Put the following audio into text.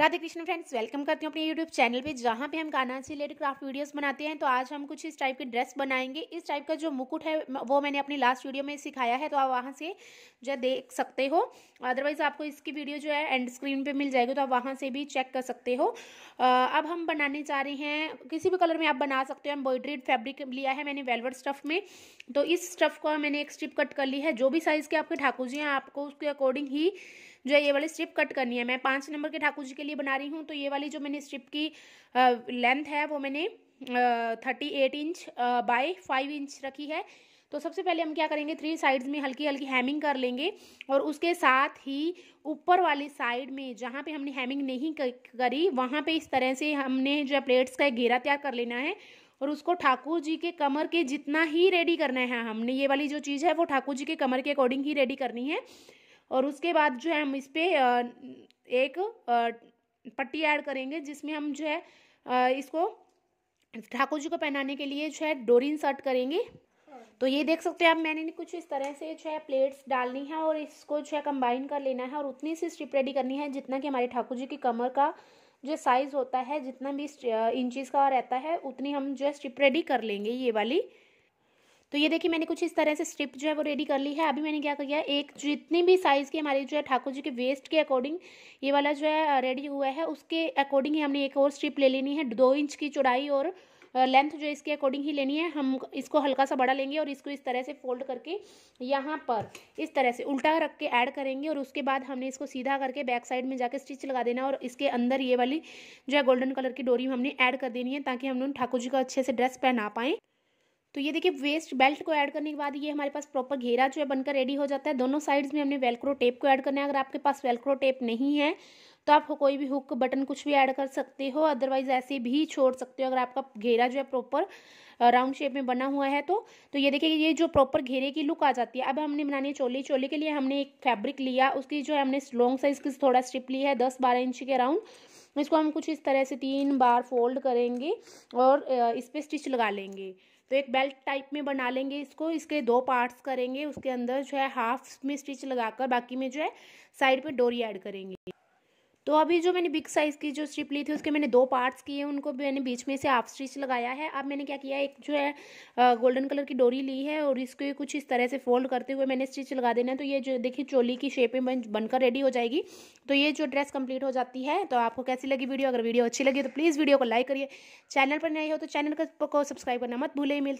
Radhe Krishna friends welcome करती हूँ अपने यूट्यूब चैनल पे जहाँ पे हम गाना से रिलेटेड क्राफ्ट वीडियोस बनाते हैं तो आज हम कुछ इस टाइप के ड्रेस बनाएंगे इस टाइप का जो मुकुट है वो मैंने अपनी लास्ट वीडियो में सिखाया है तो आप वहाँ से जो देख सकते हो अदरवाइज आपको इसकी वीडियो जो है एंड स्क्रीन पर मिल जाएगी तो आप वहाँ से भी चेक कर सकते हो अब हम बनाने जा रहे हैं किसी भी कलर में आप बना सकते हो एम्ब्रॉयड्रीड फैब्रिक लिया है मैंने वेलवर स्टफ़ में तो इस स्टफ़ को मैंने एक स्ट्रिप कट कर ली है जो भी साइज़ के आपके ठाकुर जी हैं आपको उसके अकॉर्डिंग ही जो है ये वाली स्ट्रिप कट करनी है मैं पाँच नंबर के ठाकुर जी के लिए बना रही हूँ तो ये वाली जो मैंने स्ट्रिप की लेंथ है वो मैंने thirty eight inch by five inch रखी है तो सबसे पहले हम क्या करेंगे थ्री साइड्स में हल्की हल्की हैमिंग कर लेंगे और उसके साथ ही ऊपर वाली साइड में जहाँ पे हमने हैमिंग नहीं करी वहाँ पे इस तरह से हमने जो है प्लेट्स का घेरा तैयार कर लेना है और उसको ठाकुर जी के कमर के जितना ही रेडी करना है हाँ, हमने ये वाली जो चीज़ है वो ठाकुर जी के कमर के अकॉर्डिंग ही रेडी करनी है और उसके बाद जो है हम इस पर एक पट्टी ऐड करेंगे जिसमें हम जो है इसको ठाकुर जी को पहनाने के लिए जो है डोरी इंसर्ट करेंगे तो ये देख सकते हैं आप मैंने कुछ इस तरह से जो है प्लेट्स डालनी है और इसको जो है कंबाइन कर लेना है और उतनी सी स्ट्रिप रेडी करनी है जितना कि हमारे ठाकुर जी की कमर का जो साइज़ होता है जितना भी इंचज़ का रहता है उतनी हम जो है स्ट्रिप रेडी कर लेंगे ये वाली तो ये देखिए मैंने कुछ इस तरह से स्ट्रिप जो है वो रेडी कर ली है अभी मैंने क्या किया एक जितनी भी साइज़ की हमारी जो है ठाकुर जी के वेस्ट के अकॉर्डिंग ये वाला जो है रेडी हुआ है उसके अकॉर्डिंग ही हमने एक और स्ट्रिप ले लेनी है दो इंच की चौड़ाई और लेंथ जो इसके अकॉर्डिंग ही लेनी है हम इसको हल्का सा बड़ा लेंगे और इसको इस तरह से फोल्ड करके यहाँ पर इस तरह से उल्टा रख के ऐड करेंगे और उसके बाद हमने इसको सीधा करके बैक साइड में जाके स्टिच लगा देना और इसके अंदर ये वाली जो है गोल्डन कलर की डोरी हमने ऐड कर देनी है ताकि हम लोग ठाकुर जी को अच्छे से ड्रेस पहना पाएँ तो ये देखिए वेस्ट बेल्ट को ऐड करने के बाद ये हमारे पास प्रॉपर घेरा जो है बनकर रेडी हो जाता है दोनों साइड्स में हमने वेलक्रो टेप को ऐड करना है अगर आपके पास वेलक्रो टेप नहीं है तो आप कोई भी हुक बटन कुछ भी ऐड कर सकते हो अदरवाइज ऐसे भी छोड़ सकते हो अगर आपका घेरा जो है प्रॉपर राउंड शेप में बना हुआ है तो तो ये देखिए ये जो प्रॉपर घेरे की लुक आ जाती है अब हमने बनानी है चोली चोली के लिए हमने एक फैब्रिक लिया उसकी जो है हमने लॉन्ग साइज की थोड़ा स्ट्रिप ली है दस बारह इंच के राउंड इसको हम कुछ इस तरह से तीन बार फोल्ड करेंगे और इस पर स्टिच लगा लेंगे तो एक बेल्ट टाइप में बना लेंगे इसको इसके दो पार्ट्स करेंगे उसके अंदर जो है हाफ में स्टिच लगाकर बाकी में जो है साइड पे डोरी ऐड करेंगे तो अभी जो मैंने बिग साइज़ की जो स्ट्रिप ली थी उसके मैंने दो पार्ट्स किए उनको मैंने बीच में से हाफ स्टिच लगाया है अब मैंने क्या किया एक जो है गोल्डन कलर की डोरी ली है और इसको कुछ इस तरह से फोल्ड करते हुए मैंने स्टिच लगा देना है तो ये जो देखिए चोली की शेप में बनकर रेडी हो जाएगी तो ये जो ड्रेस कंप्लीट हो जाती है तो आपको कैसी लगी वीडियो अगर वीडियो अच्छी लगी तो प्लीज़ वीडियो को लाइक करिए चैनल पर नहीं हो तो चैनल को सब्सक्राइब करना मत भूलें मिल